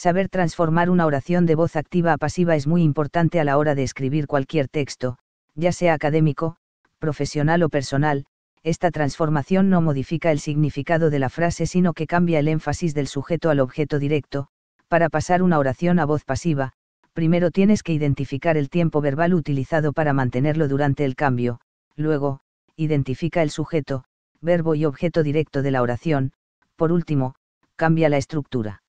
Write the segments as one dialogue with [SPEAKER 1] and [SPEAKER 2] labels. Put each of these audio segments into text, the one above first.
[SPEAKER 1] Saber transformar una oración de voz activa a pasiva es muy importante a la hora de escribir cualquier texto, ya sea académico, profesional o personal, esta transformación no modifica el significado de la frase sino que cambia el énfasis del sujeto al objeto directo, para pasar una oración a voz pasiva, primero tienes que identificar el tiempo verbal utilizado para mantenerlo durante el cambio, luego, identifica el sujeto, verbo y objeto directo de la oración, por último, cambia la estructura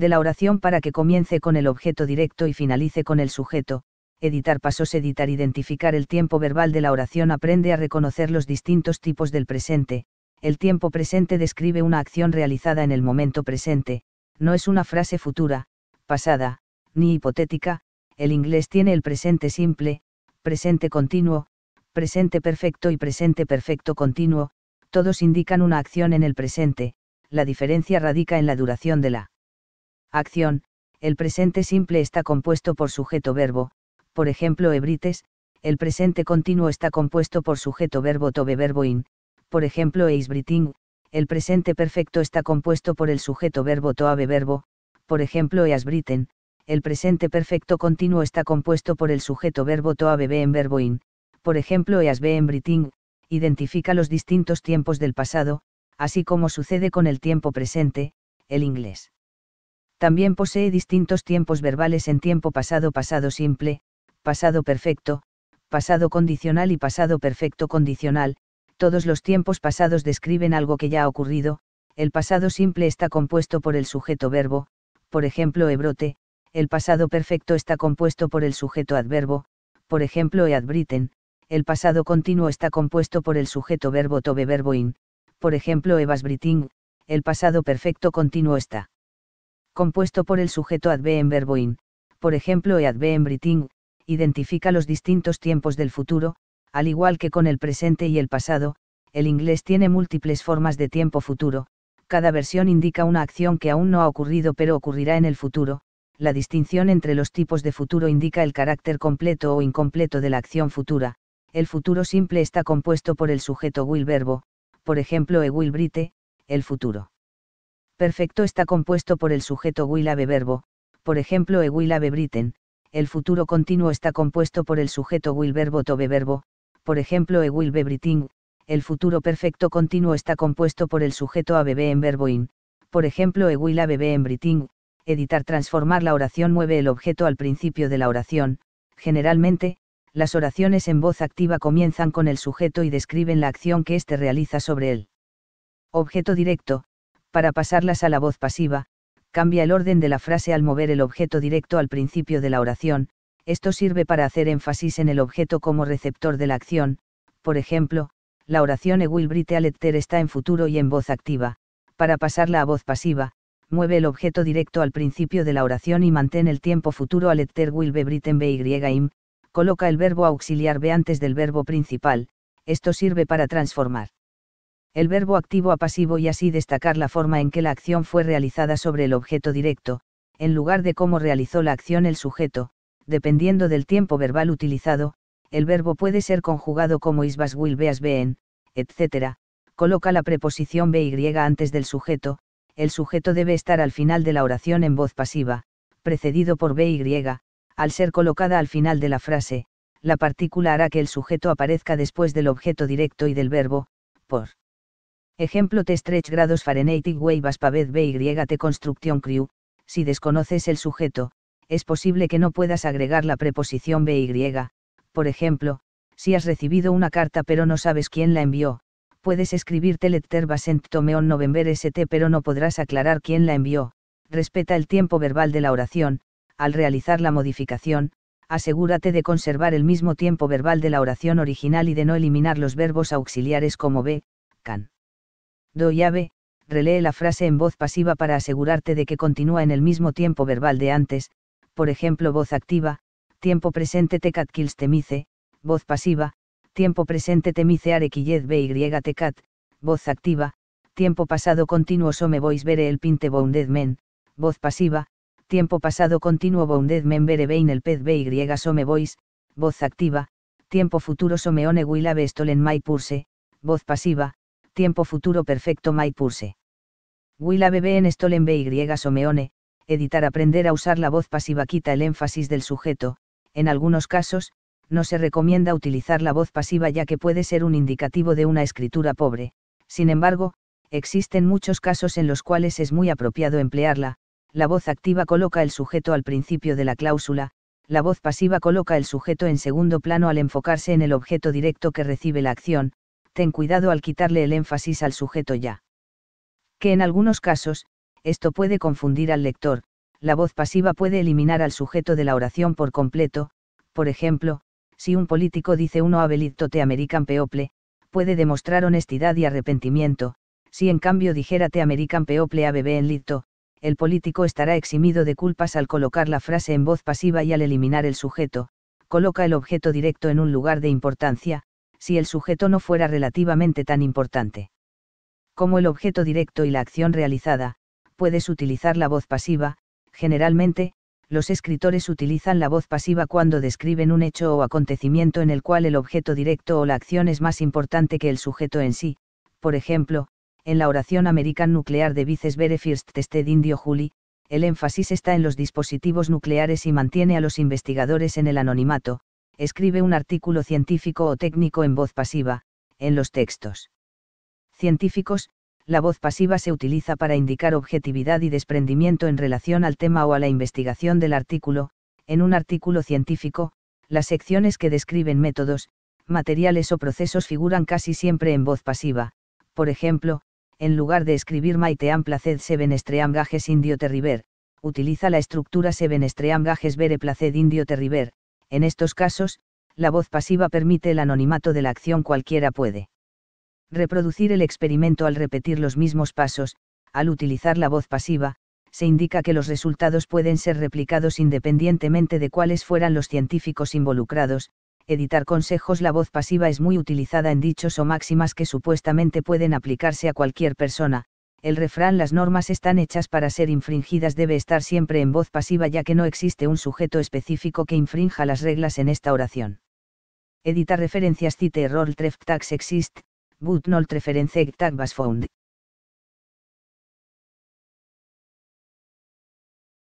[SPEAKER 1] de la oración para que comience con el objeto directo y finalice con el sujeto, editar pasos editar identificar el tiempo verbal de la oración aprende a reconocer los distintos tipos del presente, el tiempo presente describe una acción realizada en el momento presente, no es una frase futura, pasada, ni hipotética, el inglés tiene el presente simple, presente continuo, presente perfecto y presente perfecto continuo, todos indican una acción en el presente, la diferencia radica en la duración de la acción, el presente simple está compuesto por sujeto-verbo, por ejemplo ebrites, el presente continuo está compuesto por sujeto-verbo tobe-verbo in, por ejemplo eisbriting, el presente perfecto está compuesto por el sujeto-verbo toabe-verbo, por ejemplo easbriten, el presente perfecto continuo está compuesto por el sujeto-verbo toabe en verbo in, por ejemplo easbe en briting, identifica los distintos tiempos del pasado, así como sucede con el tiempo presente, el inglés. También posee distintos tiempos verbales en tiempo pasado pasado simple, pasado perfecto, pasado condicional y pasado perfecto condicional, todos los tiempos pasados describen algo que ya ha ocurrido, el pasado simple está compuesto por el sujeto verbo, por ejemplo ebrote. el pasado perfecto está compuesto por el sujeto adverbo, por ejemplo eadbriten, el pasado continuo está compuesto por el sujeto verbo tobe verbo in, por ejemplo evasbriting, el pasado perfecto continuo está compuesto por el sujeto ad en verbo in, por ejemplo e ad en briting, identifica los distintos tiempos del futuro, al igual que con el presente y el pasado, el inglés tiene múltiples formas de tiempo futuro, cada versión indica una acción que aún no ha ocurrido pero ocurrirá en el futuro, la distinción entre los tipos de futuro indica el carácter completo o incompleto de la acción futura, el futuro simple está compuesto por el sujeto will verbo, por ejemplo e will brite, el futuro perfecto está compuesto por el sujeto will verbo, por ejemplo e will have el futuro continuo está compuesto por el sujeto will verbo to be verbo, por ejemplo e will be el futuro perfecto continuo está compuesto por el sujeto a bebé en verbo in, por ejemplo e will have en briting. editar transformar la oración mueve el objeto al principio de la oración, generalmente, las oraciones en voz activa comienzan con el sujeto y describen la acción que éste realiza sobre él. Objeto directo, para pasarlas a la voz pasiva, cambia el orden de la frase al mover el objeto directo al principio de la oración, esto sirve para hacer énfasis en el objeto como receptor de la acción, por ejemplo, la oración E will brite letter está en futuro y en voz activa, para pasarla a voz pasiva, mueve el objeto directo al principio de la oración y mantén el tiempo futuro aletter will be briten be im, coloca el verbo auxiliar be antes del verbo principal, esto sirve para transformar el verbo activo a pasivo y así destacar la forma en que la acción fue realizada sobre el objeto directo, en lugar de cómo realizó la acción el sujeto, dependiendo del tiempo verbal utilizado, el verbo puede ser conjugado como isbas will beas been, etc. Coloca la preposición by antes del sujeto, el sujeto debe estar al final de la oración en voz pasiva, precedido por by, al ser colocada al final de la frase, la partícula hará que el sujeto aparezca después del objeto directo y del verbo, por. Ejemplo te stretch grados Fahrenheit y bas paved te construcción crew, si desconoces el sujeto, es posible que no puedas agregar la preposición by. Por ejemplo, si has recibido una carta pero no sabes quién la envió, puedes escribir teletter basent tomeon november st pero no podrás aclarar quién la envió. Respeta el tiempo verbal de la oración, al realizar la modificación, asegúrate de conservar el mismo tiempo verbal de la oración original y de no eliminar los verbos auxiliares como be, can. Do llave, relee la frase en voz pasiva para asegurarte de que continúa en el mismo tiempo verbal de antes, por ejemplo voz activa, tiempo presente tecat kills temice, voz pasiva, tiempo presente temice arequillez y tecat, voz activa, tiempo pasado continuo some voice vere el pinte bounded men, voz pasiva, tiempo pasado continuo bounded men vere vein el pez y some voice, voz activa, tiempo futuro someone will have stolen my purse, voz pasiva, tiempo futuro perfecto My purse. Willa bebé en y Y Someone, editar aprender a usar la voz pasiva quita el énfasis del sujeto, en algunos casos, no se recomienda utilizar la voz pasiva ya que puede ser un indicativo de una escritura pobre, sin embargo, existen muchos casos en los cuales es muy apropiado emplearla, la voz activa coloca el sujeto al principio de la cláusula, la voz pasiva coloca el sujeto en segundo plano al enfocarse en el objeto directo que recibe la acción, ten cuidado al quitarle el énfasis al sujeto ya. Que en algunos casos, esto puede confundir al lector, la voz pasiva puede eliminar al sujeto de la oración por completo, por ejemplo, si un político dice uno abelito te American People, puede demostrar honestidad y arrepentimiento, si en cambio dijera te American People bebé en lito, el político estará eximido de culpas al colocar la frase en voz pasiva y al eliminar el sujeto, coloca el objeto directo en un lugar de importancia, si el sujeto no fuera relativamente tan importante. Como el objeto directo y la acción realizada, puedes utilizar la voz pasiva, generalmente, los escritores utilizan la voz pasiva cuando describen un hecho o acontecimiento en el cual el objeto directo o la acción es más importante que el sujeto en sí, por ejemplo, en la oración American Nuclear de Vices First Tested Indio Juli, el énfasis está en los dispositivos nucleares y mantiene a los investigadores en el anonimato, escribe un artículo científico o técnico en voz pasiva, en los textos científicos, la voz pasiva se utiliza para indicar objetividad y desprendimiento en relación al tema o a la investigación del artículo, en un artículo científico, las secciones que describen métodos, materiales o procesos figuran casi siempre en voz pasiva, por ejemplo, en lugar de escribir Maiteam placed seven estream indio terriver, utiliza la estructura seven estream vere placed indio terriver, en estos casos, la voz pasiva permite el anonimato de la acción cualquiera puede. Reproducir el experimento al repetir los mismos pasos, al utilizar la voz pasiva, se indica que los resultados pueden ser replicados independientemente de cuáles fueran los científicos involucrados. Editar consejos La voz pasiva es muy utilizada en dichos o máximas que supuestamente pueden aplicarse a cualquier persona, el refrán las normas están hechas para ser infringidas debe estar siempre en voz pasiva ya que no existe un sujeto específico que infrinja las reglas en esta oración. Edita referencias cite error tref exist, but not reference tag was found.